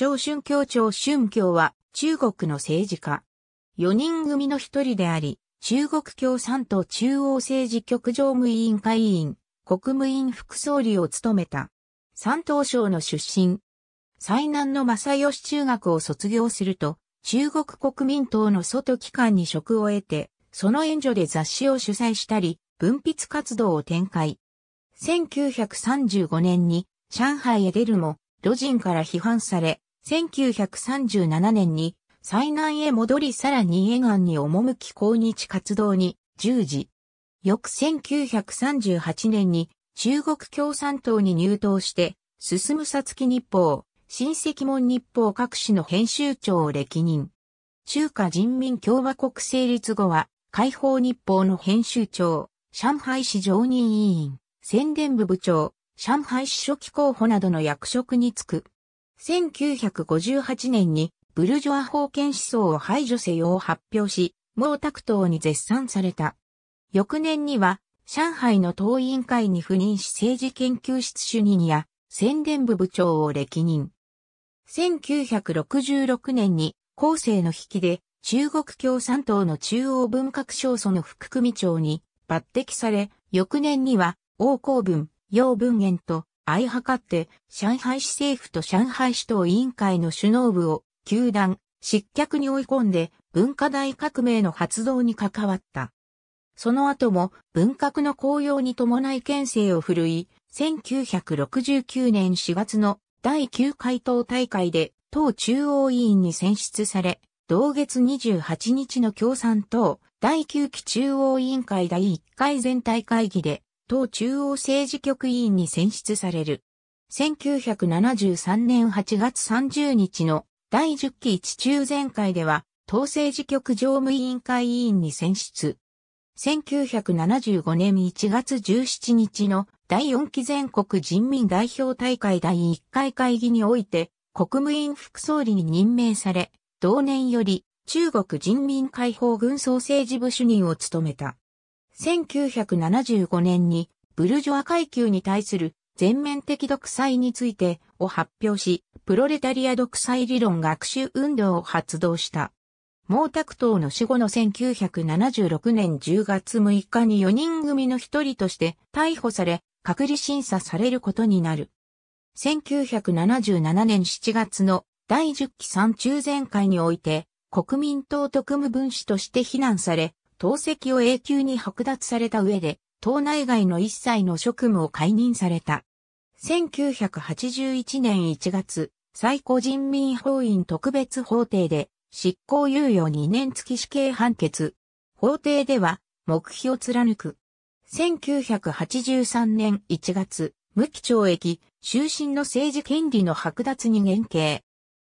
張春教張春教は中国の政治家。4人組の一人であり、中国共産党中央政治局常務委員会委員、国務員副総理を務めた。山東省の出身。最南の正義中学を卒業すると、中国国民党の外機関に職を得て、その援助で雑誌を主催したり、文筆活動を展開。1935年に上海へ出るも、路人から批判され、1937年に災難へ戻りさらに沿岸に赴き抗日活動に従事。翌1938年に中国共産党に入党して、進むさつき日報、新赤門日報各紙の編集長を歴任。中華人民共和国成立後は、解放日報の編集長、上海市常任委員、宣伝部部長、上海市書記候補などの役職に就く。1958年にブルジョア封建思想を排除せよう発表し、毛沢東に絶賛された。翌年には、上海の党委員会に赴任し政治研究室主任や宣伝部部長を歴任。1966年に後世の引きで中国共産党の中央文革省祖の副組長に抜擢され、翌年には王公文、楊文元と相図って、上海市政府と上海市党委員会の首脳部を、球団、失脚に追い込んで、文化大革命の発動に関わった。その後も、文革の高揚に伴い県政を振るい、1969年4月の第9回党大会で、党中央委員に選出され、同月28日の共産党第9期中央委員会第1回全体会議で党中央政治局委員に選出される。1973年8月30日の第10期一中全会では、党政治局常務委員会委員に選出。1975年1月17日の第4期全国人民代表大会第1回会議において、国務院副総理に任命され、同年より中国人民解放軍総政治部主任を務めた。1975年にブルジョア階級に対する全面的独裁についてを発表し、プロレタリア独裁理論学習運動を発動した。毛沢東の死後の1976年10月6日に4人組の一人として逮捕され、隔離審査されることになる。1977年7月の第10期三中全会において、国民党特務分子として非難され、党籍を永久に剥奪された上で、党内外の一切の職務を解任された。1981年1月、最高人民法院特別法廷で、執行猶予2年付き死刑判決。法廷では、目標を貫く。1983年1月、無期懲役、終身の政治権利の剥奪に減刑。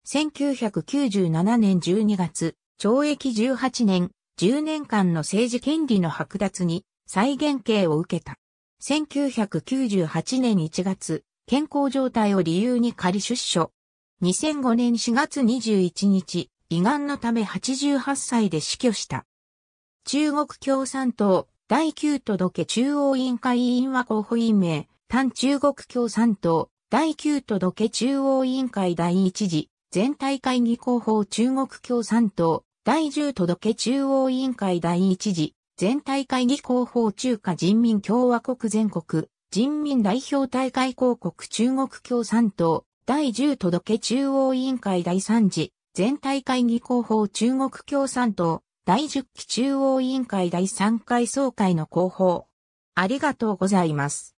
1997年12月、懲役18年、10年間の政治権利の剥奪に再現刑を受けた。1998年1月、健康状態を理由に仮出所。2005年4月21日、胃がんのため88歳で死去した。中国共産党第9届中央委員会委員は候補委員名、単中国共産党第9届中央委員会第1次全体会議候補中国共産党第10届中央委員会第1次、全体会議広報中華人民共和国全国、人民代表大会広告中国共産党、第10届中央委員会第3次、全体会議広報中国共産党、第10期中央委員会第3回総会の広報。ありがとうございます。